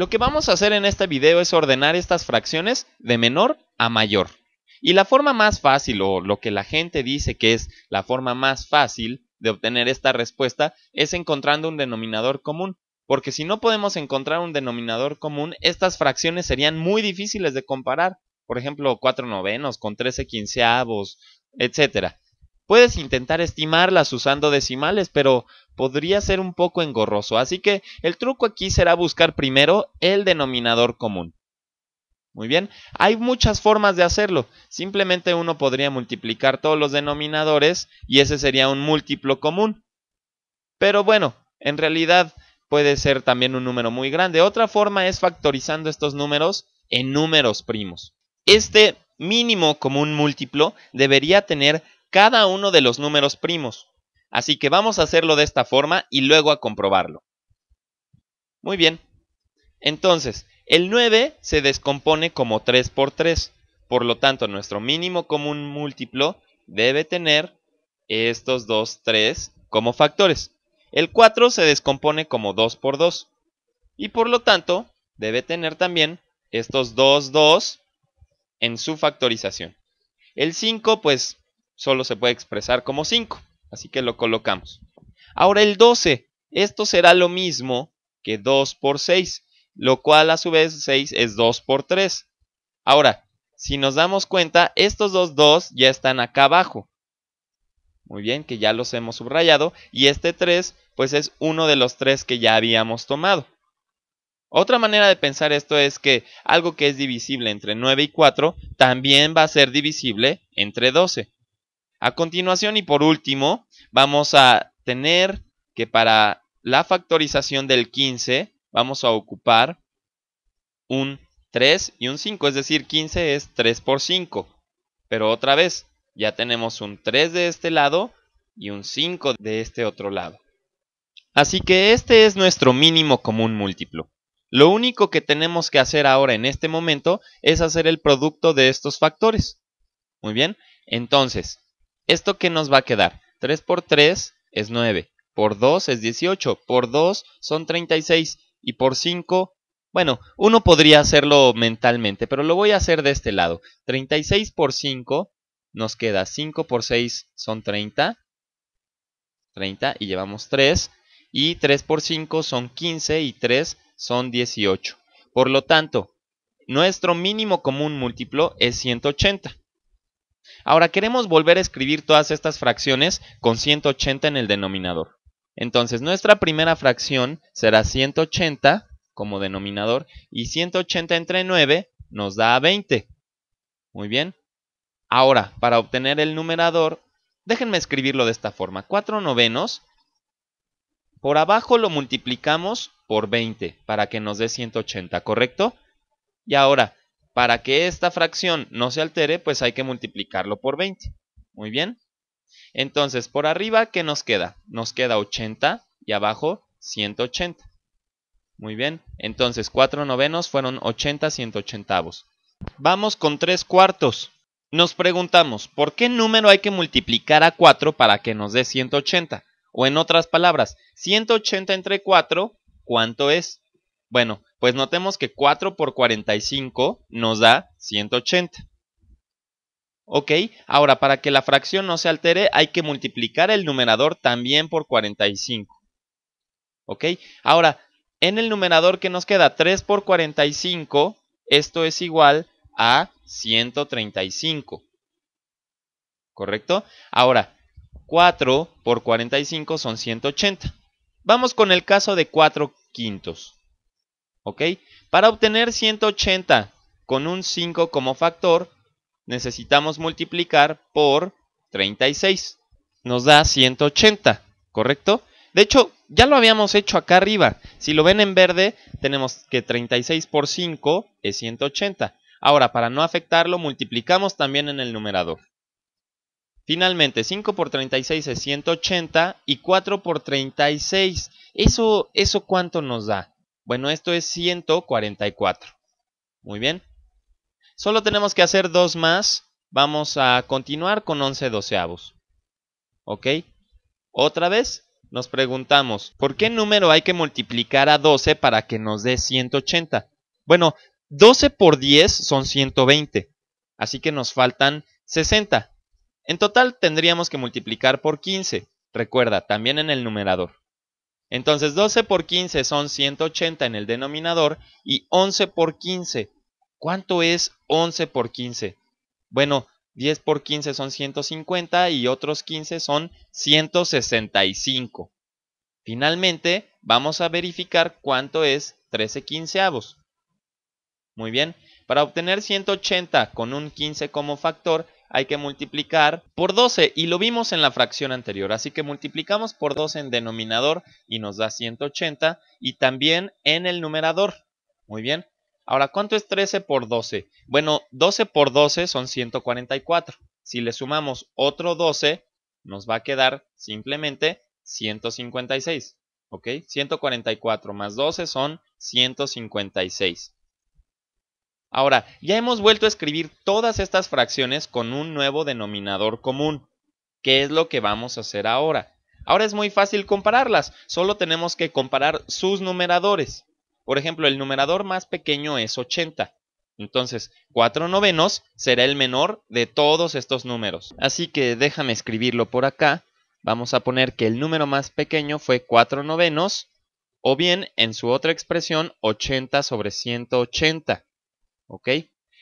Lo que vamos a hacer en este video es ordenar estas fracciones de menor a mayor. Y la forma más fácil, o lo que la gente dice que es la forma más fácil de obtener esta respuesta, es encontrando un denominador común. Porque si no podemos encontrar un denominador común, estas fracciones serían muy difíciles de comparar. Por ejemplo, 4 novenos con 13 quinceavos, etc. Puedes intentar estimarlas usando decimales, pero podría ser un poco engorroso, así que el truco aquí será buscar primero el denominador común. Muy bien, hay muchas formas de hacerlo. Simplemente uno podría multiplicar todos los denominadores y ese sería un múltiplo común. Pero bueno, en realidad puede ser también un número muy grande. Otra forma es factorizando estos números en números primos. Este mínimo común múltiplo debería tener cada uno de los números primos. Así que vamos a hacerlo de esta forma y luego a comprobarlo. Muy bien. Entonces, el 9 se descompone como 3 por 3. Por lo tanto, nuestro mínimo común múltiplo debe tener estos dos 3 como factores. El 4 se descompone como 2 por 2. Y por lo tanto, debe tener también estos 2, 2 en su factorización. El 5, pues, solo se puede expresar como 5. Así que lo colocamos. Ahora el 12. Esto será lo mismo que 2 por 6, lo cual a su vez 6 es 2 por 3. Ahora, si nos damos cuenta, estos dos 2 ya están acá abajo. Muy bien, que ya los hemos subrayado. Y este 3, pues es uno de los 3 que ya habíamos tomado. Otra manera de pensar esto es que algo que es divisible entre 9 y 4 también va a ser divisible entre 12. A continuación y por último, vamos a tener que para la factorización del 15 vamos a ocupar un 3 y un 5, es decir, 15 es 3 por 5. Pero otra vez, ya tenemos un 3 de este lado y un 5 de este otro lado. Así que este es nuestro mínimo común múltiplo. Lo único que tenemos que hacer ahora en este momento es hacer el producto de estos factores. Muy bien, entonces, ¿Esto qué nos va a quedar? 3 por 3 es 9, por 2 es 18, por 2 son 36 y por 5, bueno, uno podría hacerlo mentalmente, pero lo voy a hacer de este lado. 36 por 5 nos queda 5 por 6 son 30, 30 y llevamos 3, y 3 por 5 son 15 y 3 son 18. Por lo tanto, nuestro mínimo común múltiplo es 180. Ahora queremos volver a escribir todas estas fracciones con 180 en el denominador. Entonces nuestra primera fracción será 180 como denominador y 180 entre 9 nos da 20. Muy bien. Ahora, para obtener el numerador, déjenme escribirlo de esta forma. 4 novenos, por abajo lo multiplicamos por 20 para que nos dé 180, ¿correcto? Y ahora, para que esta fracción no se altere, pues hay que multiplicarlo por 20. Muy bien. Entonces, por arriba, ¿qué nos queda? Nos queda 80 y abajo 180. Muy bien. Entonces, 4 novenos fueron 80 180 Vamos con 3 cuartos. Nos preguntamos, ¿por qué número hay que multiplicar a 4 para que nos dé 180? O en otras palabras, 180 entre 4, ¿cuánto es? Bueno, pues notemos que 4 por 45 nos da 180. ¿Ok? Ahora, para que la fracción no se altere, hay que multiplicar el numerador también por 45. ¿Ok? Ahora, en el numerador que nos queda 3 por 45, esto es igual a 135. ¿Correcto? Ahora, 4 por 45 son 180. Vamos con el caso de 4 quintos. Para obtener 180 con un 5 como factor, necesitamos multiplicar por 36. Nos da 180, ¿correcto? De hecho, ya lo habíamos hecho acá arriba. Si lo ven en verde, tenemos que 36 por 5 es 180. Ahora, para no afectarlo, multiplicamos también en el numerador. Finalmente, 5 por 36 es 180 y 4 por 36. ¿Eso, eso cuánto nos da? Bueno, esto es 144. Muy bien. Solo tenemos que hacer dos más. Vamos a continuar con 11 doceavos. ¿Ok? Otra vez nos preguntamos, ¿por qué número hay que multiplicar a 12 para que nos dé 180? Bueno, 12 por 10 son 120. Así que nos faltan 60. En total tendríamos que multiplicar por 15. Recuerda, también en el numerador. Entonces 12 por 15 son 180 en el denominador y 11 por 15. ¿Cuánto es 11 por 15? Bueno, 10 por 15 son 150 y otros 15 son 165. Finalmente, vamos a verificar cuánto es 13 quinceavos. Muy bien, para obtener 180 con un 15 como factor, hay que multiplicar por 12 y lo vimos en la fracción anterior. Así que multiplicamos por 12 en denominador y nos da 180 y también en el numerador. Muy bien. Ahora, ¿cuánto es 13 por 12? Bueno, 12 por 12 son 144. Si le sumamos otro 12, nos va a quedar simplemente 156. ¿Ok? 144 más 12 son 156. Ahora, ya hemos vuelto a escribir todas estas fracciones con un nuevo denominador común, ¿Qué es lo que vamos a hacer ahora. Ahora es muy fácil compararlas, solo tenemos que comparar sus numeradores. Por ejemplo, el numerador más pequeño es 80. Entonces, 4 novenos será el menor de todos estos números. Así que déjame escribirlo por acá. Vamos a poner que el número más pequeño fue 4 novenos, o bien, en su otra expresión, 80 sobre 180. ¿Ok?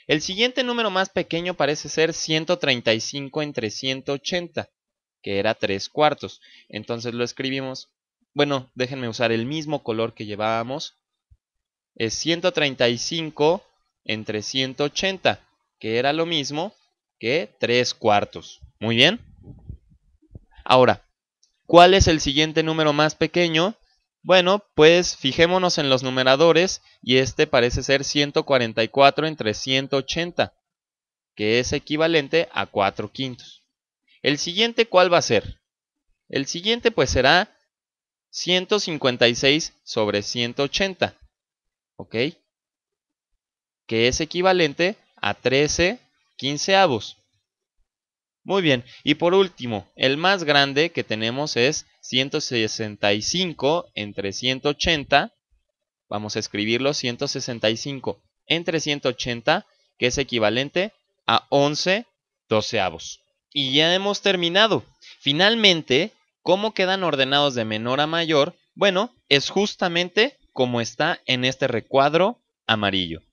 El siguiente número más pequeño parece ser 135 entre 180, que era 3 cuartos. Entonces lo escribimos. Bueno, déjenme usar el mismo color que llevábamos. Es 135 entre 180, que era lo mismo que 3 cuartos. Muy bien. Ahora, ¿cuál es el siguiente número más pequeño? Bueno, pues fijémonos en los numeradores y este parece ser 144 entre 180, que es equivalente a 4 quintos. ¿El siguiente cuál va a ser? El siguiente pues será 156 sobre 180, ¿ok? Que es equivalente a 13 quinceavos. Muy bien. Y por último, el más grande que tenemos es 165 entre 180. Vamos a escribirlo 165 entre 180, que es equivalente a 11 doceavos. Y ya hemos terminado. Finalmente, ¿cómo quedan ordenados de menor a mayor? Bueno, es justamente como está en este recuadro amarillo.